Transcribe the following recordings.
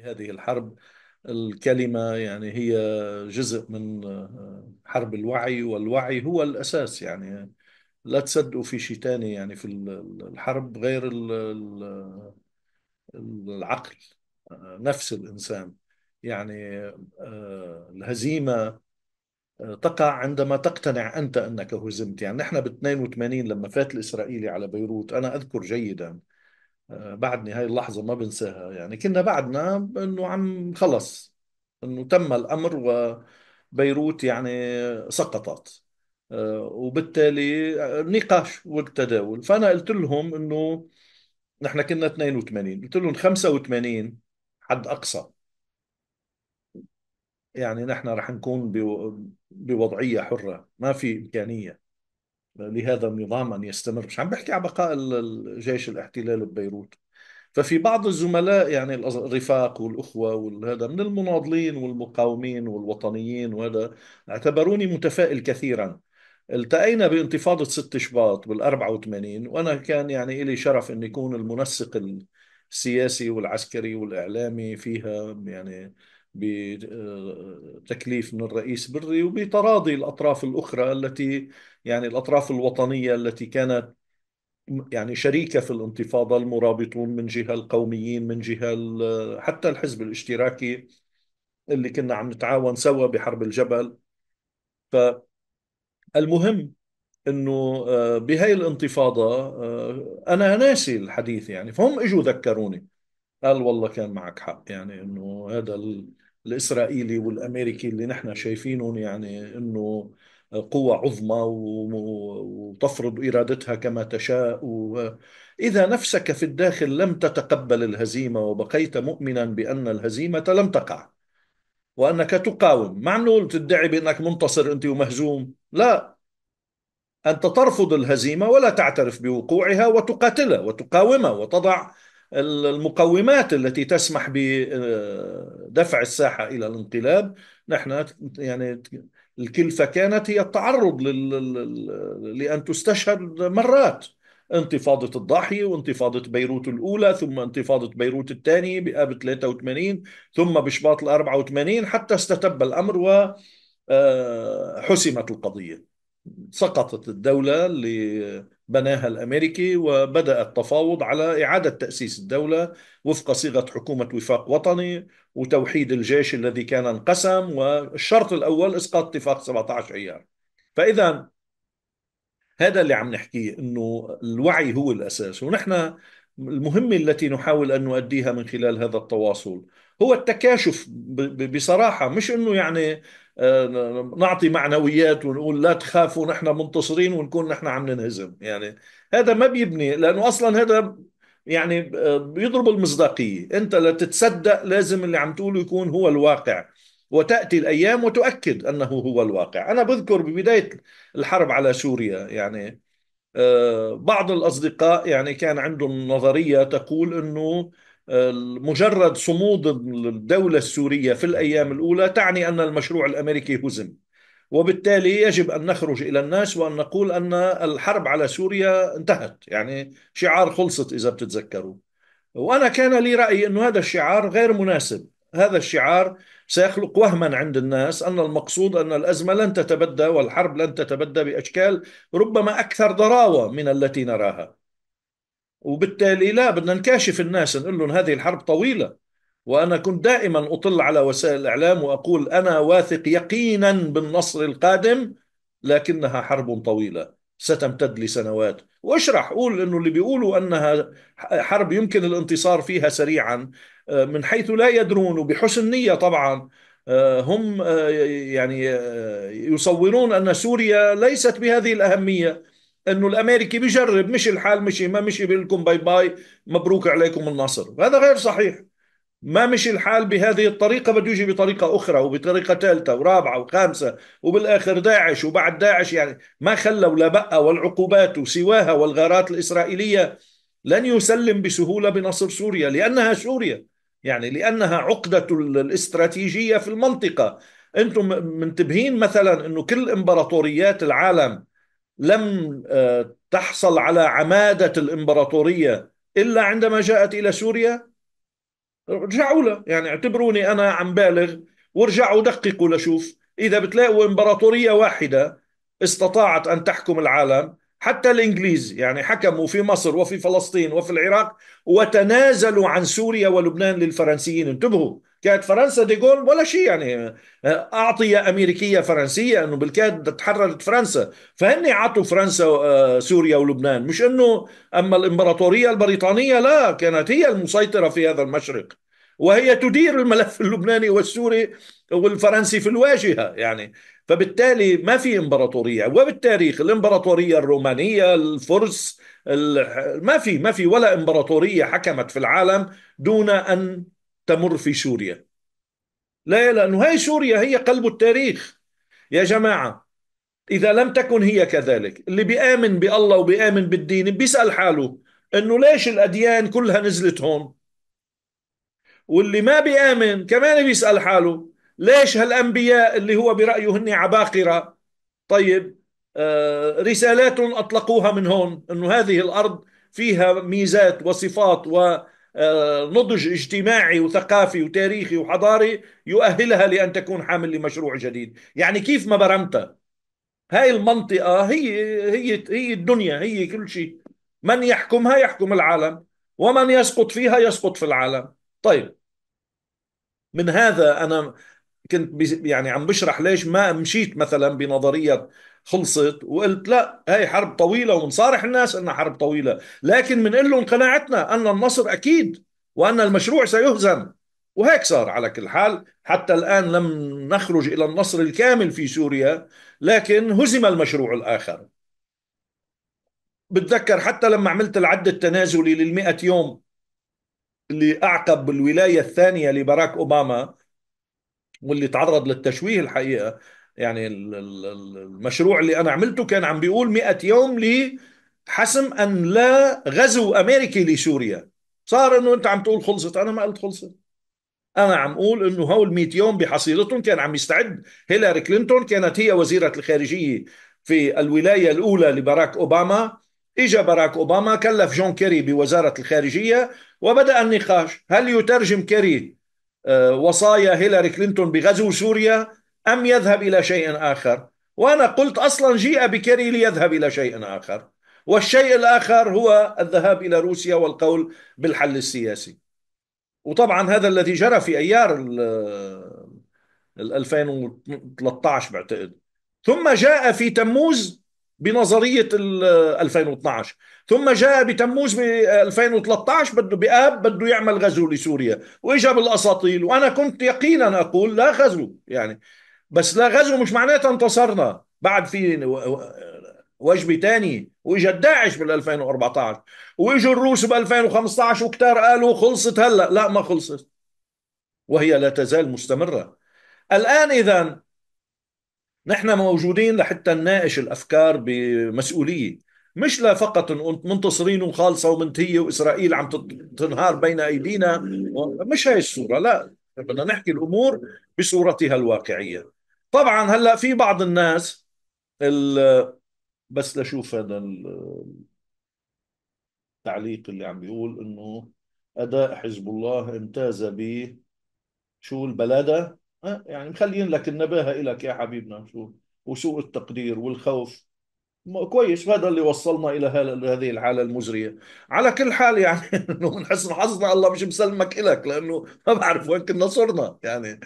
في هذه الحرب الكلمة يعني هي جزء من آه، حرب الوعي والوعي هو الأساس يعني لا تصدقوا في شيء ثاني يعني في الحرب غير العقل آه، نفس الإنسان يعني آه، الهزيمة تقع عندما تقتنع أنت أنك هزمت يعني نحن ب 82 لما فات الإسرائيلي على بيروت أنا أذكر جيداً آه، بعدني هاي اللحظة ما بنساها يعني كنا بعدنا انه عم خلص انه تم الامر وبيروت يعني سقطت آه، وبالتالي نقاش والتداول فانا قلت لهم انه نحن كنا 82 قلت لهم 85 حد اقصى يعني نحن رح نكون بوضعية حرة ما في إمكانية لهذا النظام أن يستمر مش عم بحكي عن بقاء الجيش الاحتلال ببيروت ففي بعض الزملاء يعني الرفاق والأخوة وهذا من المناضلين والمقاومين والوطنيين وهذا اعتبروني متفائل كثيرا التقينا بانتفاضة 6 شباط بال 84 وأنا كان يعني لي شرف أن يكون المنسق السياسي والعسكري والإعلامي فيها يعني بتكليف من الرئيس بري وبتراضي الأطراف الأخرى التي يعني الأطراف الوطنية التي كانت يعني شريكة في الانتفاضة المرابطون من جهة القوميين من جهة حتى الحزب الاشتراكي اللي كنا عم نتعاون سوا بحرب الجبل فالمهم انه آه، بهي الانتفاضة آه، انا ناسي الحديث يعني فهم اجوا ذكروني قال والله كان معك حق يعني انه هذا ال... الاسرائيلي والامريكي اللي نحن شايفينهم يعني انه قوة عظمى وتفرض ارادتها كما تشاء اذا نفسك في الداخل لم تتقبل الهزيمه وبقيت مؤمنا بان الهزيمه لم تقع وانك تقاوم انه تدعي بانك منتصر انت ومهزوم لا انت ترفض الهزيمه ولا تعترف بوقوعها وتقاتلها وتقاومها وتضع المقومات التي تسمح بدفع آه، الساحة إلى الانقلاب نحن يعني الكلفة كانت هي التعرض لل... لأن تستشهد مرات انتفاضة الضاحية وانتفاضة بيروت الأولى ثم انتفاضة بيروت الثانية بآب 83 ثم بشباط ال 84 حتى استتب الأمر وحسمت آه، القضية سقطت الدولة اللي بناها الامريكي وبدا التفاوض على اعاده تاسيس الدوله وفق صيغه حكومه وفاق وطني وتوحيد الجيش الذي كان انقسم والشرط الاول اسقاط اتفاق 17 ايار فاذا هذا اللي عم نحكيه انه الوعي هو الاساس ونحن المهمه التي نحاول ان نؤديها من خلال هذا التواصل هو التكاشف بصراحه مش انه يعني آه، نعطي معنويات ونقول لا تخافوا نحن منتصرين ونكون نحن عم ننهزم يعني هذا ما بيبني لانه اصلا هذا يعني آه، بيضرب المصداقيه انت لتتصدق لازم اللي عم تقوله يكون هو الواقع وتاتي الايام وتؤكد انه هو الواقع انا بذكر ببدايه الحرب على سوريا يعني آه، بعض الاصدقاء يعني كان عندهم نظريه تقول انه مجرد صمود الدولة السورية في الأيام الأولى تعني أن المشروع الأمريكي هزم وبالتالي يجب أن نخرج إلى الناس وأن نقول أن الحرب على سوريا انتهت يعني شعار خلصت إذا بتتذكروا وأنا كان لي رأي أن هذا الشعار غير مناسب هذا الشعار سيخلق وهما عند الناس ان المقصود ان الازمه لن تتبدى والحرب لن تتبدى باشكال ربما اكثر ضراوه من التي نراها وبالتالي لا بدنا نكاشف الناس نقول لهم هذه الحرب طويله وانا كنت دائما اطل على وسائل الاعلام واقول انا واثق يقينا بالنصر القادم لكنها حرب طويله ستمتد لسنوات واشرح قول انه اللي بيقولوا انها حرب يمكن الانتصار فيها سريعا آه، من حيث لا يدرون وبحسن نيه طبعا آه، هم آه، يعني يصورون ان سوريا ليست بهذه الاهميه انه الامريكي بيجرب مشي الحال مشي ما مشي بيقول لكم باي باي مبروك عليكم النصر هذا غير صحيح ما مشي الحال بهذه الطريقة بده يجي بطريقة أخرى وبطريقة ثالثة ورابعة وخامسة وبالآخر داعش وبعد داعش يعني ما خلوا لا بقى والعقوبات وسواها والغارات الإسرائيلية لن يسلم بسهولة بنصر سوريا لأنها سوريا يعني لأنها عقدة الاستراتيجية في المنطقة أنتم منتبهين مثلا أنه كل إمبراطوريات العالم لم آه، تحصل على عمادة الإمبراطورية إلا عندما جاءت إلى سوريا ارجعوا له يعني اعتبروني أنا عم بالغ وارجعوا دققوا لشوف إذا بتلاقوا إمبراطورية واحدة استطاعت أن تحكم العالم حتى الإنجليز يعني حكموا في مصر وفي فلسطين وفي العراق وتنازلوا عن سوريا ولبنان للفرنسيين انتبهوا كانت فرنسا ديغول ولا شيء يعني اعطي امريكيه فرنسيه انه بالكاد تحررت فرنسا فهن عطوا فرنسا آه، سوريا ولبنان مش انه اما الامبراطوريه البريطانيه لا كانت هي المسيطره في هذا المشرق وهي تدير الملف اللبناني والسوري والفرنسي في الواجهه يعني فبالتالي ما في امبراطوريه وبالتاريخ الامبراطوريه الرومانيه الفرس ما في ما في ولا امبراطوريه حكمت في العالم دون ان تمر في سوريا لا لأنه هاي سوريا هي قلب التاريخ يا جماعة إذا لم تكن هي كذلك اللي بيآمن بالله وبيآمن بالدين بيسأل حاله أنه ليش الأديان كلها نزلت هون واللي ما بيآمن كمان بيسأل حاله ليش هالأنبياء اللي هو برأيه هني عباقرة طيب آه، رسالات أطلقوها من هون أنه هذه الأرض فيها ميزات وصفات و آه، نضج اجتماعي وثقافي وتاريخي وحضاري يؤهلها لأن تكون حامل لمشروع جديد يعني كيف ما برمتها هاي المنطقة هي هي هي الدنيا هي كل شيء من يحكمها يحكم العالم ومن يسقط فيها يسقط في العالم طيب من هذا أنا كنت يعني عم بشرح ليش ما مشيت مثلا بنظرية خلصت وقلت لا هاي حرب طويله ونصارح الناس انها حرب طويله لكن من لهم قناعتنا ان النصر اكيد وان المشروع سيهزم وهيك صار على كل حال حتى الان لم نخرج الى النصر الكامل في سوريا لكن هزم المشروع الاخر بتذكر حتى لما عملت العد التنازلي للمئة يوم اللي أعقب الولاية الثانية لبراك أوباما واللي تعرض للتشويه الحقيقة يعني المشروع اللي انا عملته كان عم بيقول 100 يوم لحسم ان لا غزو امريكي لسوريا صار انه انت عم تقول خلصت انا ما قلت خلصت انا عم اقول انه هول 100 يوم بحصيلتهم كان عم يستعد هيلاري كلينتون كانت هي وزيره الخارجيه في الولايه الاولى لبراك اوباما اجى باراك اوباما كلف جون كيري بوزاره الخارجيه وبدا النقاش هل يترجم كيري آه، وصايا هيلاري كلينتون بغزو سوريا أم يذهب إلى شيء آخر وأنا قلت أصلا جيء بكري ليذهب إلى شيء آخر والشيء الآخر هو الذهاب إلى روسيا والقول بالحل السياسي وطبعا هذا الذي جرى في أيار الـ 2013 بعتقد ثم جاء في تموز بنظرية الـ 2012 ثم جاء بتموز ب 2013 بده بآب بده يعمل غزو لسوريا وإجا بالأساطيل وأنا كنت يقينا أقول لا غزو يعني بس لا غزو مش معناته انتصرنا بعد في وجبه تاني واجا الداعش بال 2014 واجوا الروس ب 2015 وكتار قالوا خلصت هلا لا ما خلصت وهي لا تزال مستمره الان اذا نحن موجودين لحتى نناقش الافكار بمسؤوليه مش لا فقط منتصرين وخالصه ومنتهيه واسرائيل عم تنهار بين ايدينا مش هي الصوره لا بدنا نحكي الامور بصورتها الواقعيه طبعا هلا في بعض الناس ال بس لشوف هذا التعليق اللي عم بيقول انه اداء حزب الله امتاز ب شو البلاده آه، يعني مخليين لك النباهه لك يا حبيبنا شو وسوء التقدير والخوف كويس هذا اللي وصلنا الى هذه الحاله المزريه على كل حال يعني انه من حسن حظنا الله مش مسلمك لك لانه ما بعرف وين كنا صرنا يعني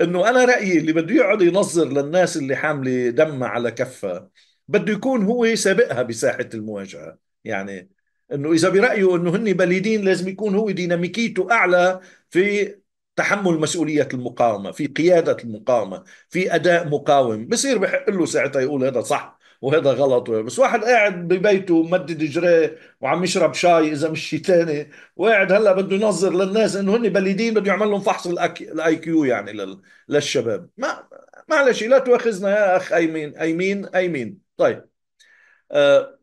انه انا رايي اللي بده يقعد ينظر للناس اللي حامله دمها على كفها بده يكون هو سابقها بساحه المواجهه يعني انه اذا برايه انه هن بليدين لازم يكون هو ديناميكيته اعلى في تحمل مسؤوليه المقاومه في قياده المقاومه في اداء مقاوم بصير بحق له ساعتها يقول هذا صح وهذا غلط بس واحد قاعد ببيته ومدد اجريه وعم يشرب شاي اذا مش شي ثاني وقاعد هلا بده ينظر للناس انه هن بليدين بده يعمل لهم فحص الاي كيو يعني للشباب ما معلش لا تؤاخذنا يا اخ ايمين ايمين ايمين طيب آه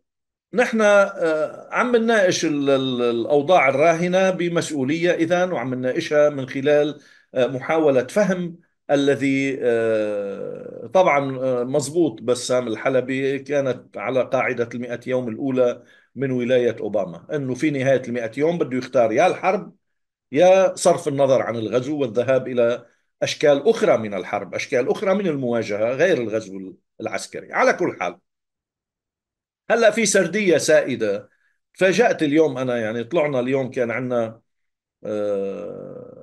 نحن آه عم نناقش الاوضاع الراهنه بمسؤوليه اذا وعم نناقشها من خلال آه، محاوله فهم الذي آه، طبعا آه، مضبوط بسام الحلبي كانت على قاعدة المئة يوم الأولى من ولاية أوباما أنه في نهاية المئة يوم بده يختار يا الحرب يا صرف النظر عن الغزو والذهاب إلى أشكال أخرى من الحرب أشكال أخرى من المواجهة غير الغزو العسكري على كل حال هلا في سرديه سائده تفاجات اليوم انا يعني طلعنا اليوم كان عندنا آه،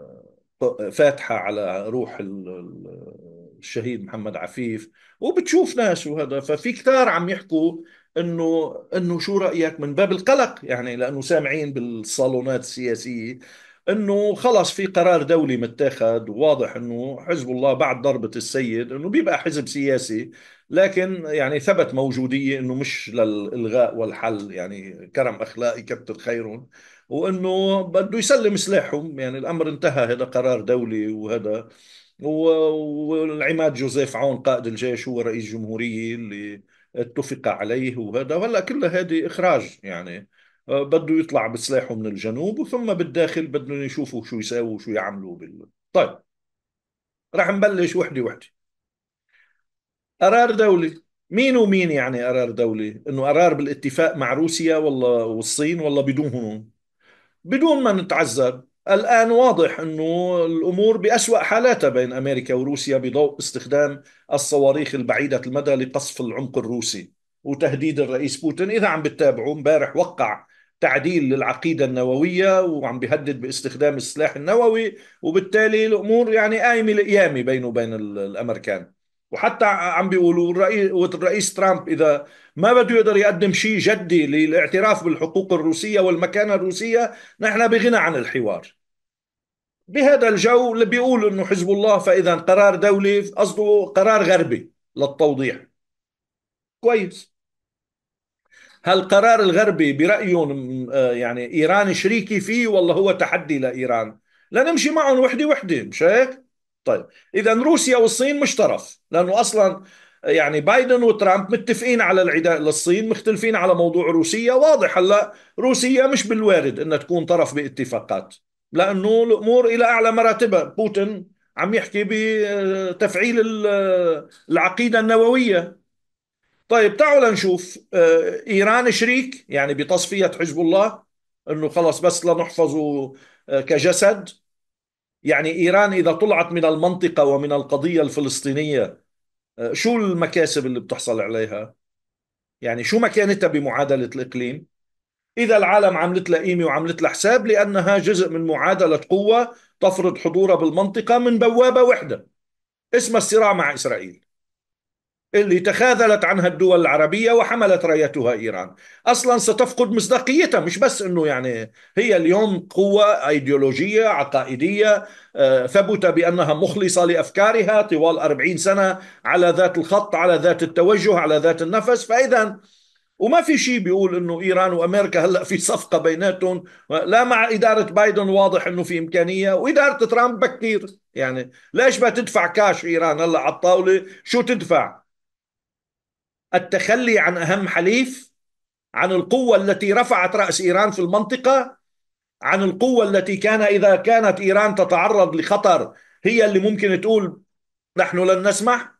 فاتحه على روح الشهيد محمد عفيف وبتشوف ناس وهذا ففي كثار عم يحكوا انه انه شو رايك من باب القلق يعني لانه سامعين بالصالونات السياسيه انه خلص في قرار دولي متاخد وواضح انه حزب الله بعد ضربه السيد انه بيبقى حزب سياسي لكن يعني ثبت موجوديه انه مش للالغاء والحل يعني كرم اخلاقي كتر خيرهم وانه بده يسلم سلاحهم يعني الامر انتهى هذا قرار دولي وهذا والعماد جوزيف عون قائد الجيش هو رئيس جمهوريه اللي اتفق عليه وهذا هلا كل هذه اخراج يعني آه، بده يطلع بسلاحه من الجنوب وثم بالداخل بدهم يشوفوا شو يساووا وشو يعملوا بال... طيب رح نبلش وحده وحده قرار دولي مين ومين يعني قرار دولي انه قرار بالاتفاق مع روسيا ولا والصين ولا بدونهم بدون ما نتعذر الآن واضح أنه الأمور بأسوأ حالاتها بين أمريكا وروسيا بضوء استخدام الصواريخ البعيدة المدى لقصف العمق الروسي وتهديد الرئيس بوتين إذا عم بتتابعوا امبارح وقع تعديل للعقيدة النووية وعم بيهدد باستخدام السلاح النووي وبالتالي الأمور يعني قايمة لقيامة بينه وبين الأمريكان وحتى عم بيقولوا الرئيس ترامب اذا ما بده يقدر يقدم شيء جدي للاعتراف بالحقوق الروسيه والمكانه الروسيه نحن بغنى عن الحوار بهذا الجو اللي بيقول انه حزب الله فاذا قرار دولي قصده قرار غربي للتوضيح كويس هالقرار الغربي برأيهم آه، يعني إيران شريكي فيه والله هو تحدي لإيران لنمشي معهم وحدة وحدة مش هيك؟ طيب إذا روسيا والصين مش طرف لأنه أصلا آه، يعني بايدن وترامب متفقين على العداء للصين مختلفين على موضوع روسيا واضح هلا روسيا مش بالوارد انها تكون طرف باتفاقات لانه الامور الى اعلى مراتبها بوتين عم يحكي بتفعيل آه، العقيده النوويه طيب تعالوا نشوف آه، ايران شريك يعني بتصفيه حزب الله انه خلص بس لنحفظه آه، كجسد يعني ايران اذا طلعت من المنطقه ومن القضيه الفلسطينيه آه، شو المكاسب اللي بتحصل عليها؟ يعني شو مكانتها بمعادله الاقليم؟ اذا العالم عملت لها قيمه وعملت لها حساب لانها جزء من معادله قوه تفرض حضورها بالمنطقه من بوابه وحده اسمها الصراع مع اسرائيل اللي تخاذلت عنها الدول العربية وحملت رايتها إيران أصلا ستفقد مصداقيتها مش بس أنه يعني هي اليوم قوة أيديولوجية عقائدية آه، ثبت بأنها مخلصة لأفكارها طوال أربعين سنة على ذات الخط على ذات التوجه على ذات النفس فإذا وما في شيء بيقول انه ايران وامريكا هلا في صفقه بيناتهم لا مع اداره بايدن واضح انه في امكانيه واداره ترامب بكير يعني ليش ما تدفع كاش ايران هلا على الطاوله شو تدفع التخلي عن أهم حليف عن القوة التي رفعت رأس إيران في المنطقة عن القوة التي كان إذا كانت إيران تتعرض لخطر هي اللي ممكن تقول نحن لن نسمح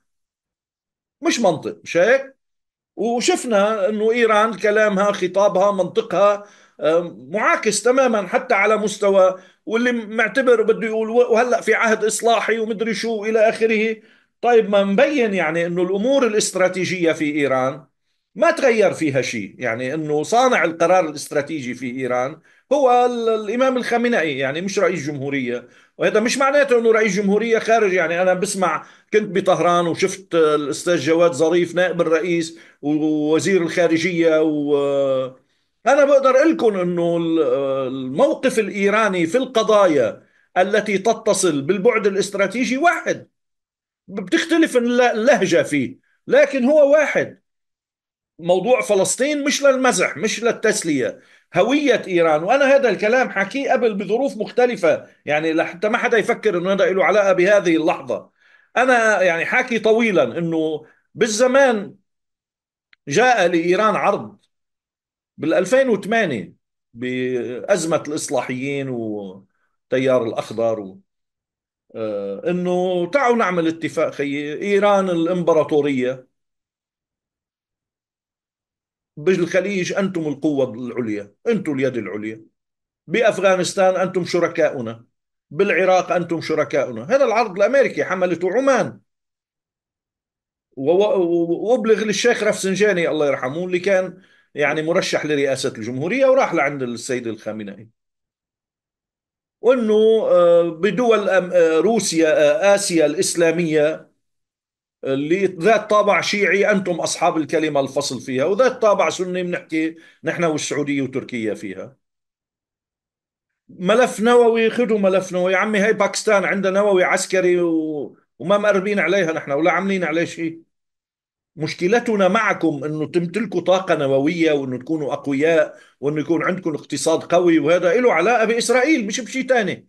مش منطق مش هيك وشفنا انه ايران كلامها خطابها منطقها معاكس تماما حتى على مستوى واللي معتبر بده يقول وهلا في عهد اصلاحي ومدري شو الى اخره طيب ما مبين يعني انه الامور الاستراتيجيه في ايران ما تغير فيها شيء يعني انه صانع القرار الاستراتيجي في ايران هو الامام الخامنئي يعني مش رئيس جمهوريه وهذا مش معناته انه رئيس جمهوريه خارج يعني انا بسمع كنت بطهران وشفت الاستاذ جواد ظريف نائب الرئيس ووزير الخارجيه و انا بقدر اقول لكم انه الموقف الايراني في القضايا التي تتصل بالبعد الاستراتيجي واحد بتختلف اللهجة فيه لكن هو واحد موضوع فلسطين مش للمزح مش للتسلية هوية إيران وأنا هذا الكلام حكيه قبل بظروف مختلفة يعني لحتى ما حدا يفكر أنه هذا له علاقة بهذه اللحظة أنا يعني حكي طويلا أنه بالزمان جاء لإيران عرض بال2008 بأزمة الإصلاحيين والتيار الأخضر و... آه، انه تعالوا نعمل اتفاق خيي ايران الامبراطوريه بالخليج انتم القوه العليا انتم اليد العليا بافغانستان انتم شركاؤنا بالعراق انتم شركاؤنا هذا العرض الامريكي حملته عمان وابلغ للشيخ رفسنجاني الله يرحمه اللي كان يعني مرشح لرئاسه الجمهوريه وراح لعند السيد الخامنئي وانه آه، بدول آه، روسيا آه، اسيا الاسلاميه اللي ذات طابع شيعي انتم اصحاب الكلمه الفصل فيها وذات طابع سني بنحكي نحن والسعوديه وتركيا فيها ملف نووي خذوا ملف نووي يا عمي هي باكستان عندها نووي عسكري و... وما مقربين عليها نحن ولا عاملين عليه شيء مشكلتنا معكم انه تمتلكوا طاقه نوويه وانه تكونوا اقوياء وانه يكون عندكم اقتصاد قوي وهذا له علاقه باسرائيل مش بشيء ثاني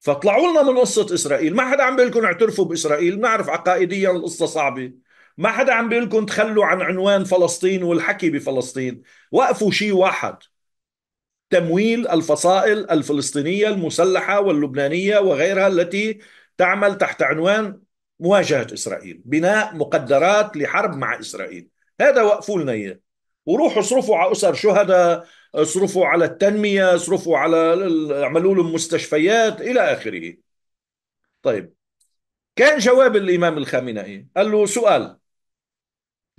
فطلعوا لنا من قصه اسرائيل ما حدا عم بيقول لكم اعترفوا باسرائيل بنعرف عقائديا القصه صعبه ما حدا عم بيقول لكم تخلوا عن عنوان فلسطين والحكي بفلسطين وقفوا شيء واحد تمويل الفصائل الفلسطينيه المسلحه واللبنانيه وغيرها التي تعمل تحت عنوان مواجهه اسرائيل، بناء مقدرات لحرب مع اسرائيل، هذا وقفوا لنا اياه. وروحوا اصرفوا على اسر شهداء، اصرفوا على التنميه، اصرفوا على اعملوا لهم مستشفيات الى اخره. طيب كان جواب الامام الخامنئي إيه؟ قال له سؤال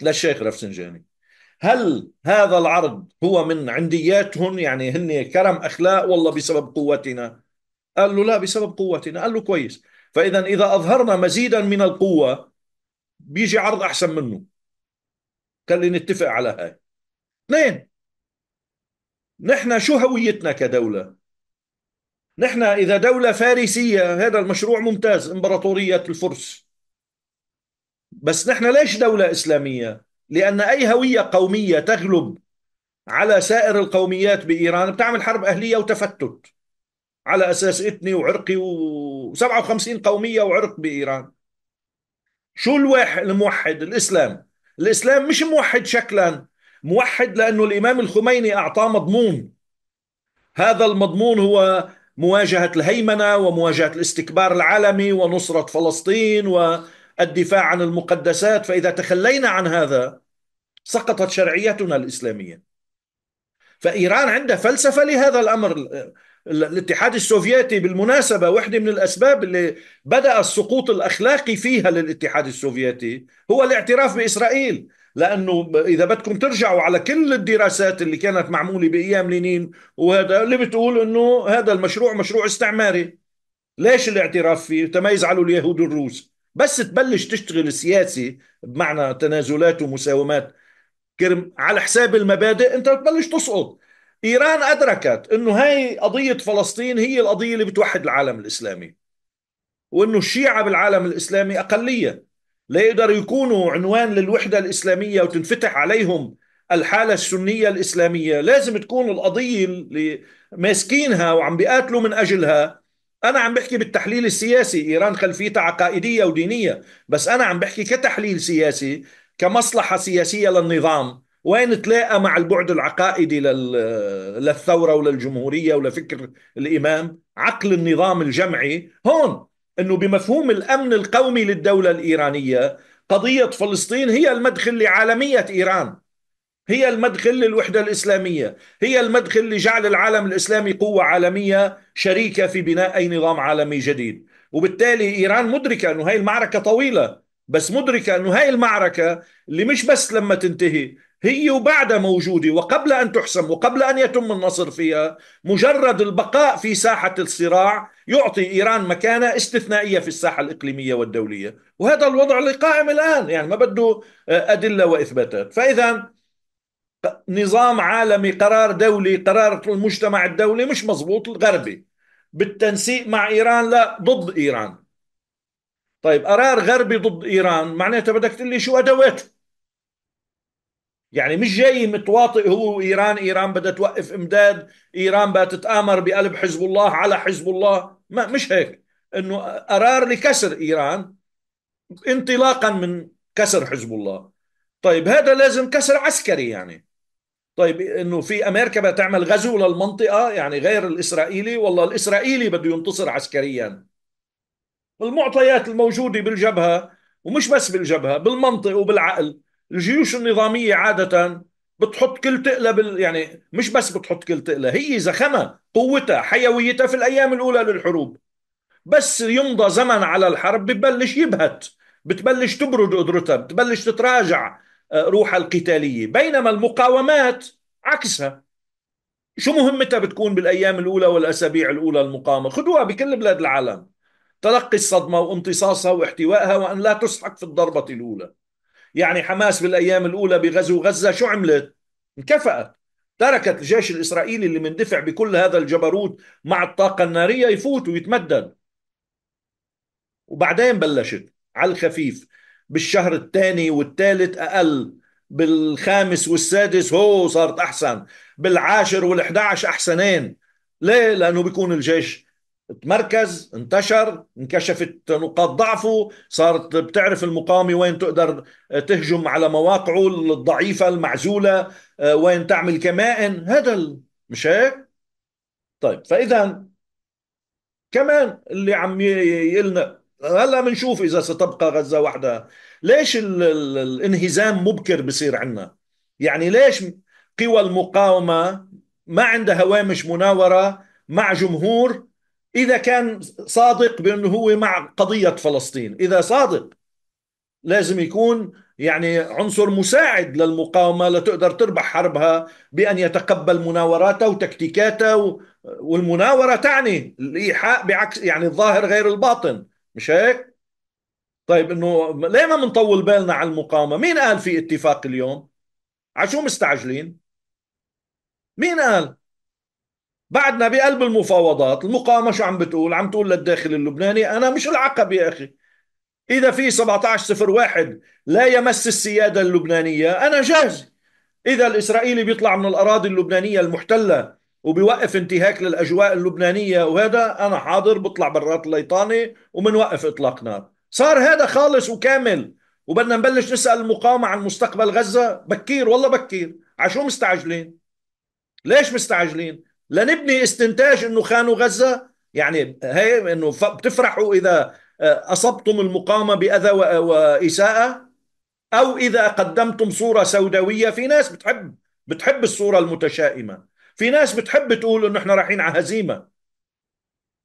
للشيخ رفسنجاني هل هذا العرض هو من عندياتهم يعني هن كرم اخلاق والله بسبب قوتنا قال له لا بسبب قوتنا قال له كويس فاذا اذا اظهرنا مزيدا من القوه بيجي عرض احسن منه خلينا نتفق على هاي اثنين نحن شو هويتنا كدوله نحن اذا دوله فارسيه هذا المشروع ممتاز امبراطوريه الفرس بس نحن ليش دوله اسلاميه لان اي هويه قوميه تغلب على سائر القوميات بايران بتعمل حرب اهليه وتفتت على اساس اثني وعرقي و57 قوميه وعرق بايران شو الواحد الموحد الاسلام الاسلام مش موحد شكلا موحد لانه الامام الخميني اعطاه مضمون هذا المضمون هو مواجهه الهيمنه ومواجهه الاستكبار العالمي ونصره فلسطين والدفاع عن المقدسات فاذا تخلينا عن هذا سقطت شرعيتنا الاسلاميه فايران عندها فلسفه لهذا الامر الاتحاد السوفيتي بالمناسبة واحدة من الأسباب اللي بدأ السقوط الأخلاقي فيها للاتحاد السوفيتي هو الاعتراف بإسرائيل لأنه إذا بدكم ترجعوا على كل الدراسات اللي كانت معمولة بأيام لينين وهذا اللي بتقول أنه هذا المشروع مشروع استعماري ليش الاعتراف فيه؟ تما يزعلوا اليهود الروس بس تبلش تشتغل سياسي بمعنى تنازلات ومساومات كرم على حساب المبادئ انت بتبلش تسقط إيران أدركت أنه هاي قضية فلسطين هي القضية اللي بتوحد العالم الإسلامي وأنه الشيعة بالعالم الإسلامي أقلية لا يقدر يكونوا عنوان للوحدة الإسلامية وتنفتح عليهم الحالة السنية الإسلامية لازم تكون القضية اللي ماسكينها وعم بيقاتلوا من أجلها أنا عم بحكي بالتحليل السياسي إيران خلفيتها عقائدية ودينية بس أنا عم بحكي كتحليل سياسي كمصلحة سياسية للنظام وين تلاقى مع البعد العقائدي للثورة وللجمهورية ولفكر الإمام عقل النظام الجمعي هون أنه بمفهوم الأمن القومي للدولة الإيرانية قضية فلسطين هي المدخل لعالمية إيران هي المدخل للوحدة الإسلامية هي المدخل لجعل العالم الإسلامي قوة عالمية شريكة في بناء أي نظام عالمي جديد وبالتالي إيران مدركة أنه هاي المعركة طويلة بس مدركة أنه هاي المعركة اللي مش بس لما تنتهي هي وبعدها موجودة وقبل أن تحسم وقبل أن يتم النصر فيها مجرد البقاء في ساحة الصراع يعطي إيران مكانة استثنائية في الساحة الإقليمية والدولية وهذا الوضع اللي قائم الآن يعني ما بده آه، أدلة وإثباتات فإذا نظام عالمي قرار دولي قرار المجتمع الدولي مش مضبوط الغربي بالتنسيق مع إيران لا ضد إيران طيب قرار غربي ضد إيران معناته بدك تقول لي شو أدواته يعني مش جاي متواطئ هو ايران ايران بدها توقف امداد ايران بدها تتامر بقلب حزب الله على حزب الله ما مش هيك انه قرار لكسر ايران انطلاقا من كسر حزب الله طيب هذا لازم كسر عسكري يعني طيب انه في امريكا بدها تعمل غزو للمنطقه يعني غير الاسرائيلي والله الاسرائيلي بده ينتصر عسكريا المعطيات الموجوده بالجبهه ومش بس بالجبهه بالمنطق وبالعقل الجيوش النظاميه عاده بتحط كل تقله بال... يعني مش بس بتحط كل تقله هي زخمها قوتها حيويتها في الايام الاولى للحروب بس يمضى زمن على الحرب ببلش يبهت بتبلش تبرد قدرتها بتبلش تتراجع آه، روحها القتاليه بينما المقاومات عكسها شو مهمتها بتكون بالايام الاولى والاسابيع الاولى المقاومه خدوها بكل بلاد العالم تلقي الصدمه وامتصاصها واحتوائها وان لا تسحق في الضربه الاولى يعني حماس بالايام الاولى بغزو غزه شو عملت؟ انكفأت تركت الجيش الاسرائيلي اللي مندفع بكل هذا الجبروت مع الطاقه الناريه يفوت ويتمدد وبعدين بلشت على الخفيف بالشهر الثاني والثالث اقل بالخامس والسادس هو صارت احسن بالعاشر وال11 احسنين ليه لانه بيكون الجيش تمركز انتشر انكشفت نقاط ضعفه صارت بتعرف المقاومة وين تقدر تهجم على مواقعه الضعيفة المعزولة آه، وين تعمل كمائن هذا مش هيك طيب فإذا كمان اللي عم يقلنا هلا بنشوف إذا ستبقى غزة وحدها ليش الانهزام مبكر بصير عنا يعني ليش قوى المقاومة ما عندها هوامش مناورة مع جمهور إذا كان صادق بأنه هو مع قضية فلسطين إذا صادق لازم يكون يعني عنصر مساعد للمقاومة لتقدر تربح حربها بأن يتقبل مناوراتها وتكتيكاتها والمناورة تعني الإيحاء بعكس يعني الظاهر غير الباطن مش هيك؟ طيب انه ليه ما بنطول بالنا على المقاومة؟ مين قال في اتفاق اليوم؟ عشو مستعجلين؟ مين قال؟ بعدنا بقلب المفاوضات المقاومة شو عم بتقول عم تقول للداخل اللبناني أنا مش العقب يا أخي إذا في 1701 لا يمس السيادة اللبنانية أنا جاهز إذا الإسرائيلي بيطلع من الأراضي اللبنانية المحتلة وبيوقف انتهاك للأجواء اللبنانية وهذا أنا حاضر بطلع برات الليطانة ومنوقف إطلاق نار صار هذا خالص وكامل وبدنا نبلش نسأل المقاومة عن مستقبل غزة بكير والله بكير عشو مستعجلين ليش مستعجلين لنبني استنتاج انه خانوا غزه يعني هي انه بتفرحوا اذا آه، اصبتم المقاومه باذى واساءه او اذا قدمتم صوره سوداويه في ناس بتحب بتحب الصوره المتشائمه في ناس بتحب تقول انه احنا رايحين على هزيمه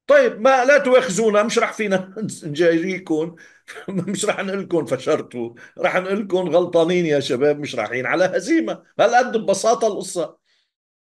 طيب ما لا تواخذونا مش رح فينا نجاريكم مش رح لكم فشرتوا رح لكم غلطانين يا شباب مش رايحين على هزيمه هالقد ببساطه القصه